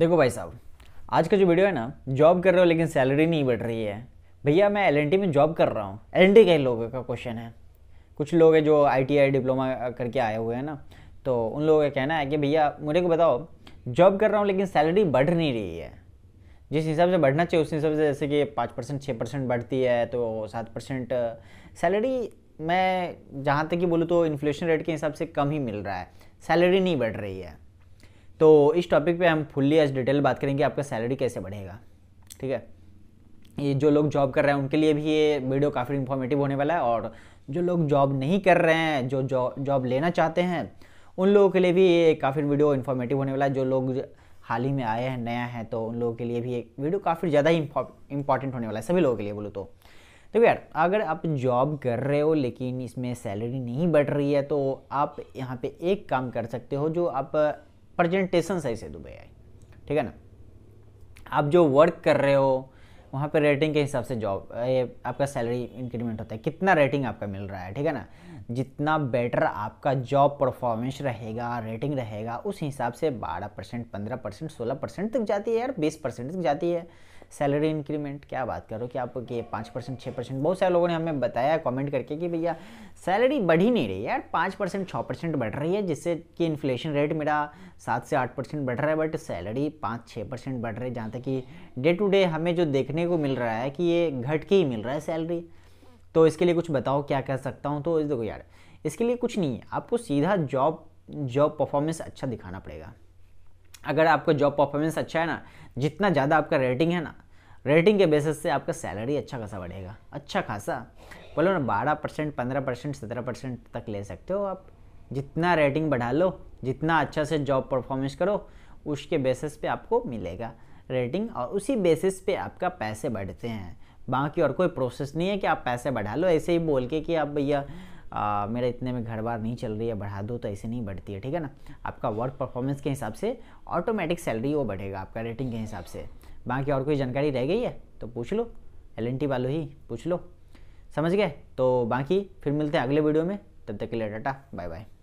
देखो भाई साहब आज का जो वीडियो है ना जॉब कर रहे हो लेकिन सैलरी नहीं बढ़ रही है भैया मैं एल में जॉब कर रहा हूँ एल के लोगों का क्वेश्चन है कुछ लोग हैं जो आई डिप्लोमा करके आए हुए हैं ना तो उन लोगों का कहना है कि भैया मुझे को बताओ जॉब कर रहा हूँ लेकिन सैलरी बढ़ नहीं रही है जिस हिसाब से बढ़ना चाहिए उस हिसाब से जैसे कि पाँच परसेंट छः परसेंट बढ़ती है तो सात परसेंट सैलरी मैं जहाँ तक कि बोलूँ तो इन्फ्लेशन रेट के हिसाब से कम ही मिल रहा है सैलरी नहीं बढ़ रही है तो इस टॉपिक पे हम फुल्ली एज डिटेल बात करेंगे आपका सैलरी कैसे बढ़ेगा ठीक है ये जो लोग जॉब कर रहे हैं उनके लिए भी ये वीडियो काफ़ी इन्फॉर्मेटिव होने वाला है और जो लोग जॉब नहीं कर रहे हैं जो जॉब लेना चाहते हैं उन लोगों के लिए भी ये काफ़ी वीडियो इन्फॉर्मेटिव होने वाला है जो लोग हाल ही में आए हैं नया है तो उन लोगों के लिए भी एक वीडियो काफ़ी ज़्यादा ही इंपॉर्टेंट होने वाला है सभी लोगों के लिए बोलो तो तो यार अगर आप जॉब कर रहे हो लेकिन इसमें सैलरी नहीं बढ़ रही है तो आप यहाँ पे एक काम कर सकते हो जो आप प्रेजेंटेशन सही से दुबई आई ठीक है ना आप जो वर्क कर रहे हो वहाँ पर रेटिंग के हिसाब से जॉब ये आपका सैलरी इंक्रीमेंट होता है कितना रेटिंग आपका मिल रहा है ठीक है ना जितना बेटर आपका जॉब परफॉर्मेंस रहेगा रेटिंग रहेगा उस हिसाब से बारह परसेंट पंद्रह परसेंट सोलह परसेंट तक जाती है यार बीस परसेंट तक जाती है सैलरी इंक्रीमेंट क्या बात करो कि आप ये पाँच परसेंट छः परसेंट बहुत सारे लोगों ने हमें बताया कमेंट करके कि भैया सैलरी बढ़ ही नहीं रही यार पाँच परसेंट छः परसेंट बढ़ रही है जिससे कि इन्फ्लेशन रेट मेरा सात से आठ परसेंट बढ़ रहा है बट सैलरी पाँच छः परसेंट बढ़ रही है जहाँ तक कि डे टू डे हमें जो देखने को मिल रहा है कि ये घट के ही मिल रहा है सैलरी तो इसके लिए कुछ बताओ क्या कर सकता हूँ तो देखो यार इसके लिए कुछ नहीं है आपको सीधा जॉब जॉब परफॉर्मेंस अच्छा दिखाना पड़ेगा अगर आपका जॉब परफॉर्मेंस अच्छा है ना जितना ज़्यादा आपका रेटिंग है ना रेटिंग के बेसिस से आपका सैलरी अच्छा खासा बढ़ेगा अच्छा खासा बोलो ना बारह परसेंट पंद्रह परसेंट सत्रह परसेंट तक ले सकते हो आप जितना रेटिंग बढ़ा लो जितना अच्छा से जॉब परफॉर्मेंस करो उसके बेसिस पे आपको मिलेगा रेटिंग और उसी बेसिस पे आपका पैसे बढ़ते हैं बाकी और कोई प्रोसेस नहीं है कि आप पैसे बढ़ा लो ऐसे ही बोल के कि आप भैया आ, मेरा इतने में घर बार नहीं चल रही है बढ़ा दो तो ऐसे नहीं बढ़ती है ठीक है ना आपका वर्क परफॉर्मेंस के हिसाब से ऑटोमेटिक सैलरी वो बढ़ेगा आपका रेटिंग के हिसाब से बाकी और कोई जानकारी रह गई है तो पूछ लो एल वालों ही पूछ लो समझ गए तो बाकी फिर मिलते हैं अगले वीडियो में तब तक के लिए डाटा बाय बाय